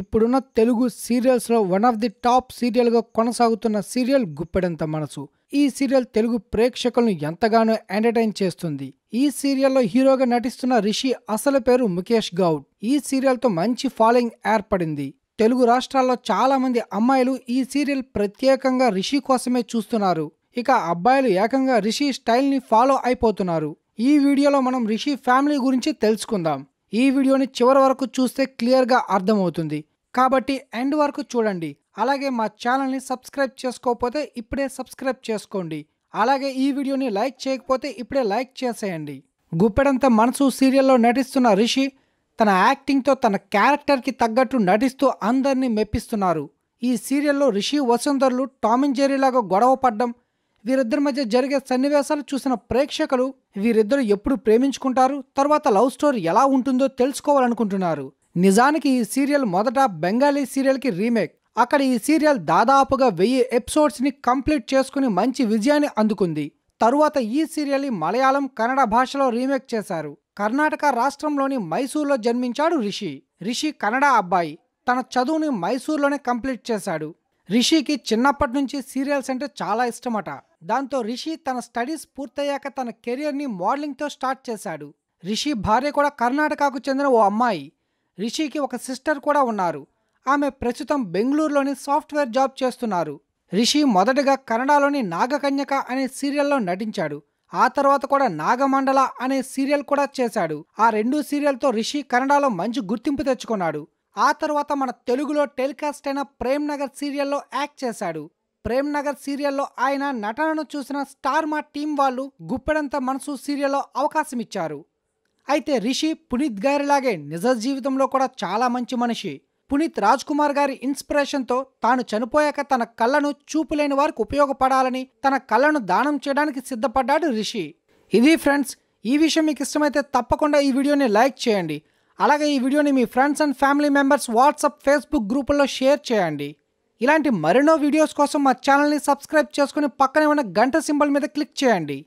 ఇప్పుడున్న తెలుగు సీరియల్స్లో one of the top సీరియల్గా కొనసాగుతున్న సీరియల్ గుప్పెడంత మనసు ఈ సీరియల్ తెలుగు ప్రేక్షకులను ఎంతగానో ఎంటర్టైన్ చేస్తుంది ఈ సీరియల్లో హీరోగా నటిస్తున్న రిషి అసలు పేరు ముఖేష్ గౌడ్ ఈ సీరియల్తో మంచి ఫాలోయింగ్ ఏర్పడింది తెలుగు రాష్ట్రాల్లో చాలామంది అమ్మాయిలు ఈ సీరియల్ ప్రత్యేకంగా రిషి కోసమే చూస్తున్నారు ఇక అబ్బాయిలు ఏకంగా రిషి స్టైల్ని ఫాలో అయిపోతున్నారు ఈ వీడియోలో మనం రిషి ఫ్యామిలీ గురించి తెలుసుకుందాం ఈ వీడియోని చివరి వరకు చూస్తే క్లియర్గా అర్థమవుతుంది కాబట్టి ఎండ్ వరకు చూడండి అలాగే మా ఛానల్ని సబ్స్క్రైబ్ చేసుకోకపోతే ఇప్పుడే సబ్స్క్రైబ్ చేసుకోండి అలాగే ఈ వీడియోని లైక్ చేయకపోతే ఇప్పుడే లైక్ చేసేయండి గుప్పెడంత మనసు సీరియల్లో నటిస్తున్న రిషి తన యాక్టింగ్తో తన క్యారెక్టర్కి తగ్గట్టు నటిస్తూ అందరినీ మెప్పిస్తున్నారు ఈ సీరియల్లో రిషి వసుంధర్లు టామిన్ లాగా గొడవ పడ్డం వీరిద్దరి మధ్య జరిగే సన్నివేశాలు చూసిన ప్రేక్షకులు వీరిద్దరు ఎప్పుడు ప్రేమించుకుంటారు తర్వాత లవ్ స్టోరీ ఎలా ఉంటుందో తెలుసుకోవాలనుకుంటున్నారు నిజానికి ఈ సీరియల్ మొదట బెంగాలీ సీరియల్కి రీమేక్ అక్కడ ఈ సీరియల్ దాదాపుగా వెయ్యి ఎపిసోడ్స్ని కంప్లీట్ చేసుకుని మంచి విజయాన్ని అందుకుంది తరువాత ఈ సీరియల్ని మలయాళం కన్నడ భాషలో రీమేక్ చేశారు కర్ణాటక రాష్ట్రంలోని మైసూర్లో జన్మించాడు రిషి రిషి కన్నడ అబ్బాయి తన చదువుని మైసూర్లోనే కంప్లీట్ చేశాడు రిషికి చిన్నప్పటి నుంచి సీరియల్స్ అంటే చాలా ఇష్టమట దాంతో రిషి తన స్టడీస్ పూర్తయ్యాక తన కెరియర్ని మోడలింగ్తో స్టార్ట్ చేశాడు రిషి భార్య కూడా కర్ణాటకకు చెందిన ఓ అమ్మాయి రిషికి ఒక సిస్టర్ కూడా ఉన్నారు ఆమె ప్రస్తుతం బెంగళూరులోని సాఫ్ట్వేర్ జాబ్ చేస్తున్నారు రిషి మొదటగా కన్నడలోని నాగకన్యక అనే సీరియల్లో నటించాడు ఆ తర్వాత కూడా నాగమండల అనే సీరియల్ కూడా చేశాడు ఆ రెండు సీరియల్తో రిషి కన్నడలో మంచి గుర్తింపు తెచ్చుకున్నాడు ఆ తర్వాత మన తెలుగులో టెలికాస్ట్ అయిన ప్రేమ్ నగర్ సీరియల్లో యాక్ట్ చేశాడు ప్రేమ్ నగర్ సీరియల్లో ఆయన నటనను చూసిన స్టార్ మా టీం వాళ్ళు గుప్పెడంత మనసు సీరియల్లో అవకాశం ఇచ్చారు అయితే రిషి పునీత్ గారిలాగే నిజ జీవితంలో కూడా చాలా మంచి మనిషి పునీత్ రాజ్ కుమార్ గారి ఇన్స్పిరేషన్తో తాను చనిపోయాక తన కళ్ళను చూపులేని వారికి ఉపయోగపడాలని తన కళ్ళను దానం చేయడానికి సిద్ధపడ్డాడు రిషి ఇది ఫ్రెండ్స్ ఈ విషయం మీకు ఇష్టమైతే తప్పకుండా ఈ వీడియోని లైక్ చేయండి అలాగే ఈ వీడియోని మీ friends and family members WhatsApp Facebook గ్రూపుల్లో షేర్ చేయండి ఇలాంటి మరెన్నో వీడియోస్ కోసం మా ఛానల్ని సబ్స్క్రైబ్ చేసుకుని పక్కనే ఉన్న గంట సింబల్ మీద క్లిక్ చేయండి